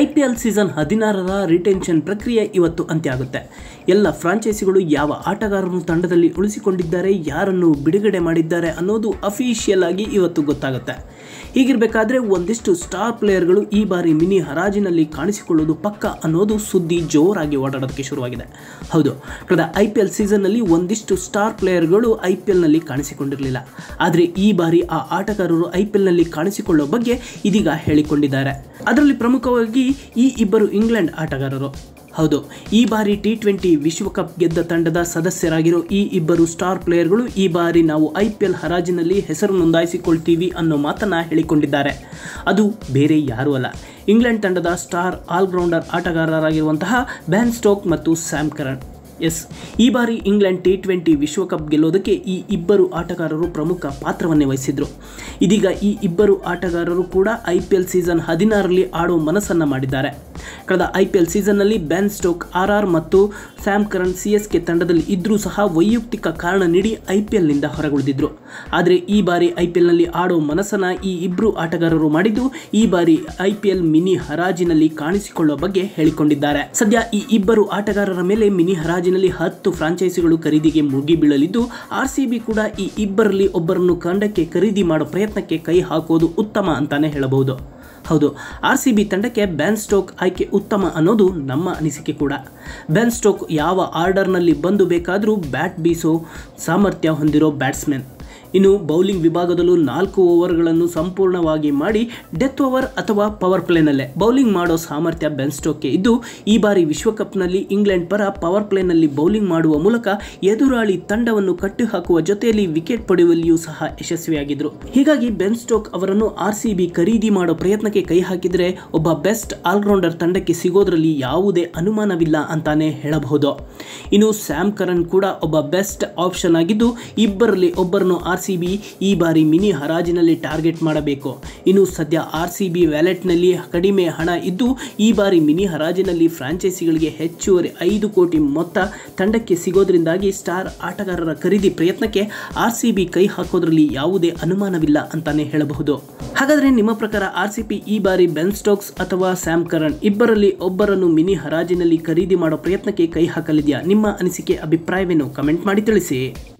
I P L season ಹದಿನಾರರ retention ಪ್ರಕ್ರಿಯೆ ಇವತ್ತು ಅಂತ್ಯ ಆಗುತ್ತೆ ಎಲ್ಲ ಫ್ರಾಂಚೈಸಿಗಳು ಯಾವ ಆಟಗಾರರನ್ನು ತಂಡದಲ್ಲಿ ಉಳಿಸಿಕೊಂಡಿದ್ದಾರೆ ಯಾರನ್ನು ಬಿಡುಗಡೆ ಮಾಡಿದ್ದಾರೆ ಅನ್ನೋದು ಅಫಿಷಿಯಲ್ ಆಗಿ ಇವತ್ತು ಗೊತ್ತಾಗುತ್ತೆ ಹೀಗಿರಬೇಕಾದ್ರೆ ಒಂದಿಷ್ಟು ಸ್ಟಾರ್ ಪ್ಲೇಯರ್ಗಳು ಈ ಬಾರಿ ಮಿನಿ ಹರಾಜಿನಲ್ಲಿ ಕಾಣಿಸಿಕೊಳ್ಳೋದು ಪಕ್ಕ ಅನ್ನೋದು ಸುದ್ದಿ ಜೋರಾಗಿ ಓಡಾಡೋದಕ್ಕೆ ಶುರುವಾಗಿದೆ ಹೌದು ಕಳೆದ ಐ ಪಿ ಎಲ್ ಸೀಸನ್ನಲ್ಲಿ ಒಂದಿಷ್ಟು ಸ್ಟಾರ್ ಪ್ಲೇಯರ್ಗಳು ಐ ಪಿ ಎಲ್ನಲ್ಲಿ ಕಾಣಿಸಿಕೊಂಡಿರಲಿಲ್ಲ ಆದರೆ ಈ ಬಾರಿ ಆ ಆಟಗಾರರು ಐ ಪಿ ಎಲ್ನಲ್ಲಿ ಕಾಣಿಸಿಕೊಳ್ಳೋ ಬಗ್ಗೆ ಇದೀಗ ಹೇಳಿಕೊಂಡಿದ್ದಾರೆ ಅದರಲ್ಲಿ ಪ್ರಮುಖವಾಗಿ ಈ ಇಬ್ಬರು ಇಂಗ್ಲೆಂಡ್ ಆಟಗಾರರು ಹೌದು ಈ ಬಾರಿ ಟಿ ಟ್ವೆಂಟಿ ವಿಶ್ವಕಪ್ ಗೆದ್ದ ತಂಡದ ಸದಸ್ಯರಾಗಿರೋ ಈ ಇಬ್ಬರು ಸ್ಟಾರ್ ಪ್ಲೇಯರ್ಗಳು ಈ ಬಾರಿ ನಾವು ಐ ಪಿ ಎಲ್ ಹರಾಜಿನಲ್ಲಿ ಹೆಸರು ನೋಂದಾಯಿಸಿಕೊಳ್ತೀವಿ ಅನ್ನೋ ಮಾತನ್ನು ಹೇಳಿಕೊಂಡಿದ್ದಾರೆ ಅದು ಬೇರೆ ಯಾರೂ ಅಲ್ಲ ಇಂಗ್ಲೆಂಡ್ ತಂಡದ ಸ್ಟಾರ್ ಆಲ್ರೌಂಡರ್ ಆಟಗಾರರಾಗಿರುವಂತಹ ಬ್ಯಾನ್ ಸ್ಟೋಕ್ ಮತ್ತು ಸ್ಯಾಮ್ ಕರಣ್ ಎಸ್ ಈ ಬಾರಿ ಇಂಗ್ಲೆಂಡ್ ಟಿ ಟ್ವೆಂಟಿ ವಿಶ್ವಕಪ್ ಗೆಲ್ಲೋದಕ್ಕೆ ಈ ಇಬ್ಬರು ಆಟಗಾರರು ಪ್ರಮುಖ ಪಾತ್ರವನ್ನೇ ವಹಿಸಿದರು ಇದೀಗ ಈ ಇಬ್ಬರು ಆಟಗಾರರು ಕೂಡ ಐ ಪಿ ಎಲ್ ಸೀಸನ್ ಹದಿನಾರರಲ್ಲಿ ಆಡೋ ಮನಸ್ಸನ್ನು ಮಾಡಿದ್ದಾರೆ ಕಳೆದ ಐ ಪಿ ಎಲ್ ಸೀಸನ್ನಲ್ಲಿ ಬ್ಯಾನ್ ಸ್ಟೋಕ್ ಆರ್ ಆರ್ ಮತ್ತು Sam Curran C S K ತಂಡದಲ್ಲಿ ಇದ್ದರೂ ಸಹ ವೈಯಕ್ತಿಕ ಕಾರಣ ನೀಡಿ ಐ ಪಿ ಎಲ್ನಿಂದ ಹೊರಗುಳಿದಿದ್ರು ಆದರೆ ಈ ಬಾರಿ ಐ ಪಿ ಎಲ್ನಲ್ಲಿ ಆಡೋ ಮನಸ್ಸನ್ನು ಈ ಇಬ್ಬರು ಆಟಗಾರರು ಮಾಡಿದ್ದು ಈ ಬಾರಿ ಐ ಪಿ ಎಲ್ ಮಿನಿ ಹರಾಜಿನಲ್ಲಿ ಕಾಣಿಸಿಕೊಳ್ಳುವ ಬಗ್ಗೆ ಹೇಳಿಕೊಂಡಿದ್ದಾರೆ ಸದ್ಯ ಈ ಇಬ್ಬರು ಆಟಗಾರರ ಮೇಲೆ ಮಿನಿ ಹರಾಜಿನಲ್ಲಿ ಹತ್ತು ಫ್ರಾಂಚೈಸಿಗಳು ಖರೀದಿಗೆ ಮುಗಿಬೀಳಲಿದ್ದು ಬೀಳಲಿದ್ದು ಆರ್ ಸಿ ಬಿ ಕೂಡ ಈ ಇಬ್ಬರಲ್ಲಿ ಒಬ್ಬರನ್ನು ಕಂಡಕ್ಕೆ ಖರೀದಿ ಮಾಡೋ ಪ್ರಯತ್ನಕ್ಕೆ ಕೈ ಹಾಕೋದು ಉತ್ತಮ ಅಂತಾನೆ ಹೇಳಬಹುದು ಹೌದು ಆರ್ ಸಿ ಬಿ ತಂಡಕ್ಕೆ ಬ್ಯಾನ್ ಸ್ಟೋಕ್ ಆಯ್ಕೆ ಉತ್ತಮ ಅನ್ನೋದು ನಮ್ಮ ಅನಿಸಿಕೆ ಕೂಡ ಬ್ಯಾನ್ ಸ್ಟೋಕ್ ಯಾವ ಆರ್ಡರ್ನಲ್ಲಿ ಬಂದು ಬೇಕಾದರೂ ಬ್ಯಾಟ್ ಬೀಸೋ ಸಾಮರ್ಥ್ಯ ಹೊಂದಿರೋ ಬ್ಯಾಟ್ಸ್ಮನ್ ಇನ್ನು ಬೌಲಿಂಗ್ ವಿಭಾಗದಲ್ಲೂ ನಾಲ್ಕು ಓವರ್ಗಳನ್ನು ಸಂಪೂರ್ಣವಾಗಿ ಮಾಡಿ ಡೆತ್ ಓವರ್ ಅಥವಾ ಪವರ್ ಪ್ಲೇನಲ್ಲೇ ಬೌಲಿಂಗ್ ಮಾಡೋ ಸಾಮರ್ಥ್ಯ ಬೆನ್ ಸ್ಟೋಕ್ ಇದ್ದು ಈ ಬಾರಿ ವಿಶ್ವಕಪ್ನಲ್ಲಿ ಇಂಗ್ಲೆಂಡ್ ಪರ ಪವರ್ ಪ್ಲೇನಲ್ಲಿ ಬೌಲಿಂಗ್ ಮಾಡುವ ಮೂಲಕ ಎದುರಾಳಿ ತಂಡವನ್ನು ಕಟ್ಟಿಹಾಕುವ ಜೊತೆಯಲ್ಲಿ ವಿಕೆಟ್ ಪಡೆಯುವಲ್ಲಿಯೂ ಸಹ ಯಶಸ್ವಿಯಾಗಿದ್ರು ಹೀಗಾಗಿ ಬೆನ್ ಸ್ಟೋಕ್ ಅವರನ್ನು ಆರ್ ಸಿ ಬಿ ಖರೀದಿ ಮಾಡೋ ಪ್ರಯತ್ನಕ್ಕೆ ಕೈ ಹಾಕಿದರೆ ಒಬ್ಬ ಬೆಸ್ಟ್ ಆಲ್ರೌಂಡರ್ ತಂಡಕ್ಕೆ ಸಿಗೋದ್ರಲ್ಲಿ ಯಾವುದೇ ಅನುಮಾನವಿಲ್ಲ ಅಂತಾನೆ ಹೇಳಬಹುದು ಇನ್ನು ಸ್ಯಾಮ್ ಕರನ್ ಕೂಡ ಒಬ್ಬ ಬೆಸ್ಟ್ ಆಪ್ಷನ್ ಆಗಿದ್ದು ಇಬ್ಬರಲ್ಲಿ ಒಬ್ಬರನ್ನು ಆರ್ ಸಿಬಿ ಈ ಬಾರಿ ಮಿನಿ ಹರಾಜಿನಲ್ಲಿ ಟಾರ್ಗೆಟ್ ಮಾಡಬೇಕು ಇನ್ನು ಸದ್ಯ ಆರ್ ವ್ಯಾಲೆಟ್ ವ್ಯಾಲೆಟ್ನಲ್ಲಿ ಕಡಿಮೆ ಹಣ ಇದ್ದು ಈ ಬಾರಿ ಮಿನಿ ಹರಾಜಿನಲ್ಲಿ ಫ್ರಾಂಚೈಸಿಗಳಿಗೆ ಹೆಚ್ಚುವರಿ ಐದು ಕೋಟಿ ಮೊತ್ತ ತಂಡಕ್ಕೆ ಸಿಗೋದ್ರಿಂದಾಗಿ ಸ್ಟಾರ್ ಆಟಗಾರರ ಖರೀದಿ ಪ್ರಯತ್ನಕ್ಕೆ ಆರ್ಸಿಬಿ ಕೈ ಹಾಕೋದ್ರಲ್ಲಿ ಯಾವುದೇ ಅನುಮಾನವಿಲ್ಲ ಅಂತಾನೆ ಹೇಳಬಹುದು ಹಾಗಾದರೆ ನಿಮ್ಮ ಪ್ರಕಾರ ಆರ್ಸಿಬಿ ಈ ಬಾರಿ ಬೆನ್ ಸ್ಟೋಕ್ಸ್ ಅಥವಾ ಸ್ಯಾಮ್ ಕರಣ್ ಇಬ್ಬರಲ್ಲಿ ಒಬ್ಬರನ್ನು ಮಿನಿ ಹರಾಜಿನಲ್ಲಿ ಖರೀದಿ ಮಾಡೋ ಪ್ರಯತ್ನಕ್ಕೆ ಕೈ ಹಾಕಲಿದೆಯಾ ನಿಮ್ಮ ಅನಿಸಿಕೆ ಅಭಿಪ್ರಾಯವೇನು ಕಮೆಂಟ್ ಮಾಡಿ ತಿಳಿಸಿ